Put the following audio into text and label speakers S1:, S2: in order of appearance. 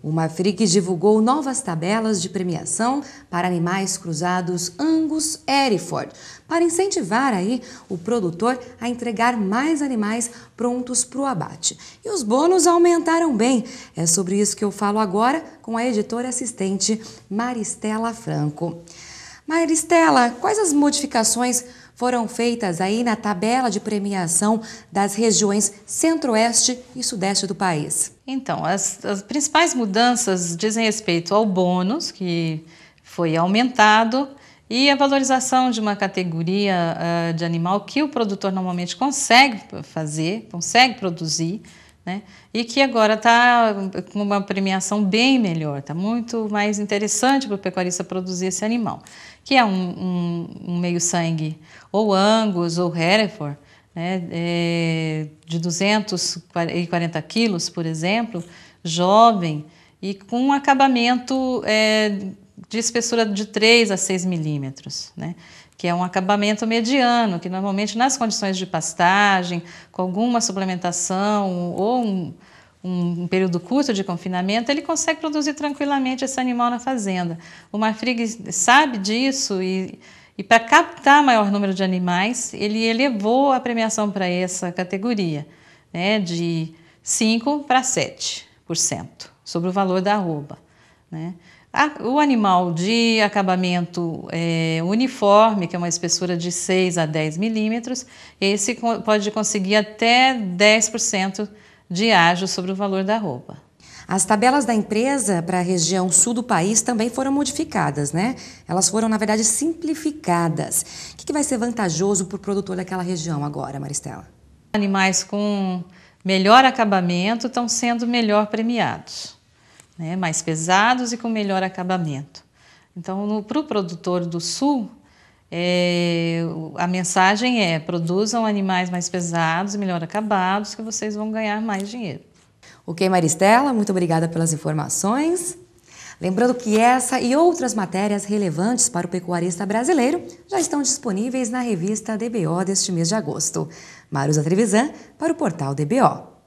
S1: O Mafric divulgou novas tabelas de premiação para animais cruzados Angus Hereford, para incentivar aí o produtor a entregar mais animais prontos para o abate. E os bônus aumentaram bem. É sobre isso que eu falo agora com a editora assistente Maristela Franco. Maristela, quais as modificações foram feitas aí na tabela de premiação
S2: das regiões centro-oeste e sudeste do país? Então, as, as principais mudanças dizem respeito ao bônus, que foi aumentado, e a valorização de uma categoria uh, de animal que o produtor normalmente consegue fazer, consegue produzir, né? E que agora está com uma premiação bem melhor, está muito mais interessante para o pecuarista produzir esse animal, que é um, um, um meio-sangue ou Angus ou Hereford, né? é, de 240 quilos, por exemplo, jovem e com um acabamento é, de espessura de 3 a 6 milímetros, né? que é um acabamento mediano, que normalmente nas condições de pastagem, com alguma suplementação ou um, um período curto de confinamento, ele consegue produzir tranquilamente esse animal na fazenda. O Marfrig sabe disso e, e para captar maior número de animais, ele elevou a premiação para essa categoria, né, de 5 para 7% sobre o valor da arroba. Né? A, ah, o animal de acabamento é, uniforme, que é uma espessura de 6 a 10 milímetros, esse pode conseguir até 10% de ágio sobre o valor da roupa. As tabelas da
S1: empresa para a região sul do país também foram modificadas, né? Elas foram, na verdade,
S2: simplificadas. O que, que vai ser vantajoso para o produtor daquela região agora, Maristela? Animais com melhor acabamento estão sendo melhor premiados né, mais pesados e com melhor acabamento. Então, para o produtor do sul, é, a mensagem é: produzam animais mais pesados e melhor acabados, que vocês vão ganhar mais dinheiro.
S1: Ok, Maristela, muito obrigada pelas informações. Lembrando que essa e outras matérias relevantes para o pecuarista brasileiro já estão disponíveis na revista DBO deste mês de agosto. Marusa Trevisan para o portal DBO.